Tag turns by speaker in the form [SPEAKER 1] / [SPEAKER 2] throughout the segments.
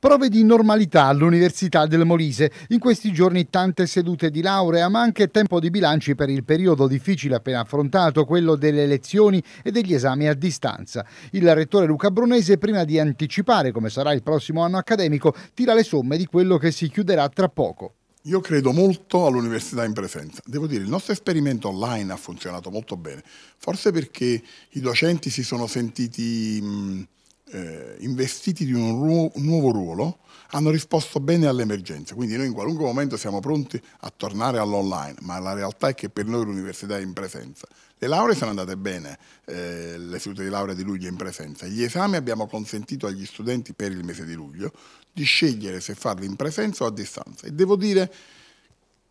[SPEAKER 1] Prove di normalità all'Università del Molise. In questi giorni tante sedute di laurea, ma anche tempo di bilanci per il periodo difficile appena affrontato, quello delle lezioni e degli esami a distanza. Il rettore Luca Brunese, prima di anticipare come sarà il prossimo anno accademico, tira le somme di quello che si chiuderà tra poco. Io credo
[SPEAKER 2] molto all'università in presenza. Devo dire, il nostro esperimento online ha funzionato molto bene, forse perché i docenti si sono sentiti... Mh, eh, investiti di un ruo nuovo ruolo, hanno risposto bene all'emergenza. Quindi noi in qualunque momento siamo pronti a tornare all'online, ma la realtà è che per noi l'università è in presenza. Le lauree sono andate bene, eh, le sedute di laurea di luglio in presenza. Gli esami abbiamo consentito agli studenti per il mese di luglio di scegliere se farli in presenza o a distanza. E devo dire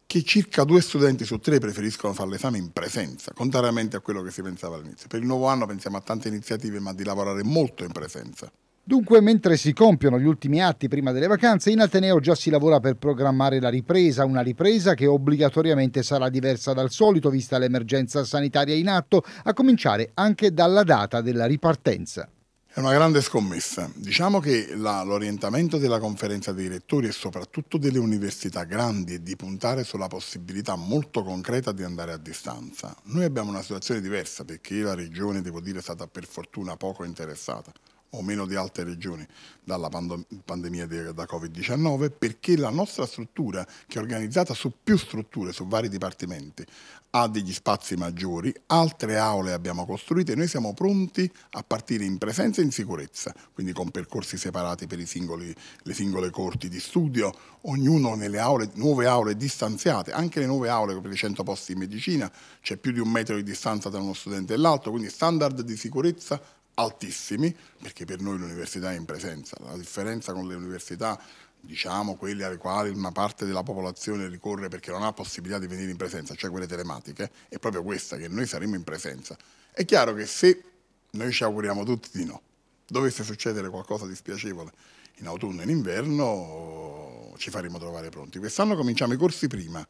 [SPEAKER 2] che circa due studenti su tre preferiscono fare l'esame in presenza, contrariamente a quello che si pensava all'inizio. Per il nuovo anno pensiamo a tante iniziative, ma di lavorare molto in presenza.
[SPEAKER 1] Dunque, mentre si compiono gli ultimi atti prima delle vacanze, in Ateneo già si lavora per programmare la ripresa, una ripresa che obbligatoriamente sarà diversa dal solito vista l'emergenza sanitaria in atto, a cominciare anche dalla data della ripartenza. È una grande scommessa. Diciamo che
[SPEAKER 2] l'orientamento della conferenza dei rettori e soprattutto delle università grandi è di puntare sulla possibilità molto concreta di andare a distanza. Noi abbiamo una situazione diversa perché la regione, devo dire, è stata per fortuna poco interessata o meno di altre regioni dalla pandemia da Covid-19 perché la nostra struttura, che è organizzata su più strutture, su vari dipartimenti, ha degli spazi maggiori, altre aule abbiamo costruite e noi siamo pronti a partire in presenza e in sicurezza, quindi con percorsi separati per i singoli, le singole corti di studio, ognuno nelle aule, nuove aule distanziate, anche le nuove aule per i 100 posti in medicina, c'è più di un metro di distanza tra uno studente e l'altro, quindi standard di sicurezza altissimi, perché per noi l'università è in presenza. La differenza con le università diciamo quelle alle quali una parte della popolazione ricorre perché non ha possibilità di venire in presenza, cioè quelle telematiche, è proprio questa che noi saremo in presenza. È chiaro che se noi ci auguriamo tutti di no, dovesse succedere qualcosa di spiacevole in autunno e in inverno, ci faremo trovare pronti. Quest'anno cominciamo i corsi prima,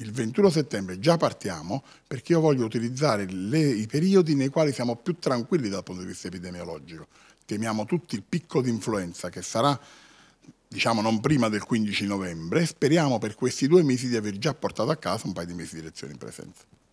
[SPEAKER 2] il 21 settembre già partiamo perché io voglio utilizzare le, i periodi nei quali siamo più tranquilli dal punto di vista epidemiologico. Temiamo tutti il picco di influenza che sarà diciamo non prima del 15 novembre, speriamo per questi due mesi di aver già portato a casa un paio di mesi di lezioni in presenza.